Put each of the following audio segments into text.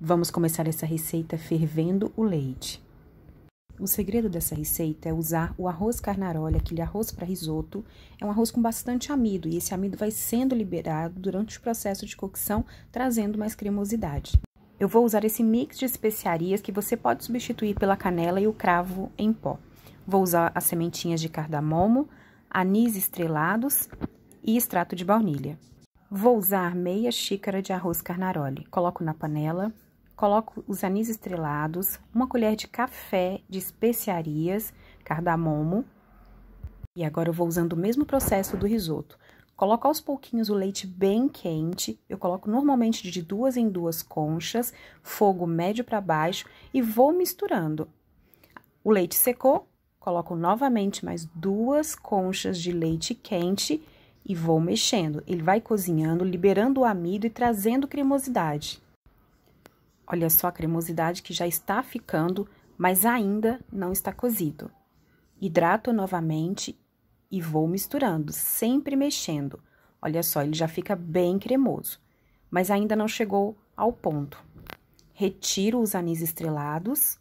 Vamos começar essa receita fervendo o leite. O segredo dessa receita é usar o arroz carnarola, aquele arroz para risoto. É um arroz com bastante amido e esse amido vai sendo liberado durante o processo de cocção, trazendo mais cremosidade. Eu vou usar esse mix de especiarias que você pode substituir pela canela e o cravo em pó. Vou usar as sementinhas de cardamomo, anis estrelados e extrato de baunilha. Vou usar meia xícara de arroz carnaroli. Coloco na panela, Coloco os anis estrelados, uma colher de café de especiarias, cardamomo. E agora eu vou usando o mesmo processo do risoto. Coloco aos pouquinhos o leite bem quente, eu coloco normalmente de duas em duas conchas, fogo médio para baixo e vou misturando. O leite secou, coloco novamente mais duas conchas de leite quente e vou mexendo. Ele vai cozinhando, liberando o amido e trazendo cremosidade. Olha só a cremosidade que já está ficando, mas ainda não está cozido. Hidrato novamente e vou misturando, sempre mexendo. Olha só, ele já fica bem cremoso, mas ainda não chegou ao ponto. Retiro os anis estrelados.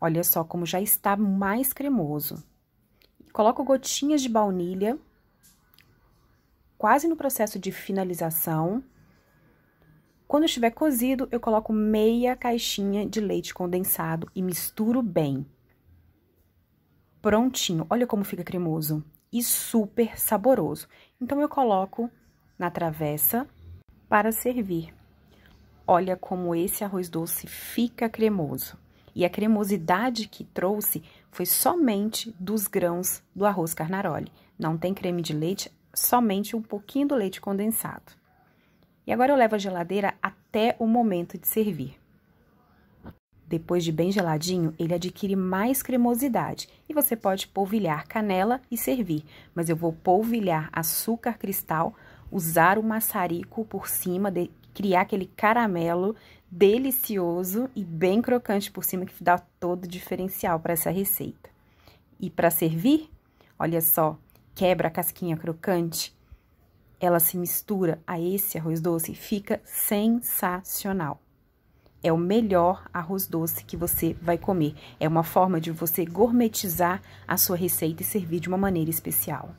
Olha só como já está mais cremoso. Coloco gotinhas de baunilha, quase no processo de finalização. Quando estiver cozido, eu coloco meia caixinha de leite condensado e misturo bem. Prontinho. Olha como fica cremoso e super saboroso. Então, eu coloco na travessa para servir. Olha como esse arroz doce fica cremoso. E a cremosidade que trouxe foi somente dos grãos do arroz carnaroli. Não tem creme de leite, somente um pouquinho do leite condensado. E agora eu levo a geladeira até o momento de servir. Depois de bem geladinho, ele adquire mais cremosidade e você pode polvilhar canela e servir, mas eu vou polvilhar açúcar cristal, usar o maçarico por cima, de, criar aquele caramelo delicioso e bem crocante por cima que dá todo o diferencial para essa receita. E para servir, olha só, quebra a casquinha crocante, ela se mistura a esse arroz doce e fica sensacional. É o melhor arroz doce que você vai comer. É uma forma de você gourmetizar a sua receita e servir de uma maneira especial.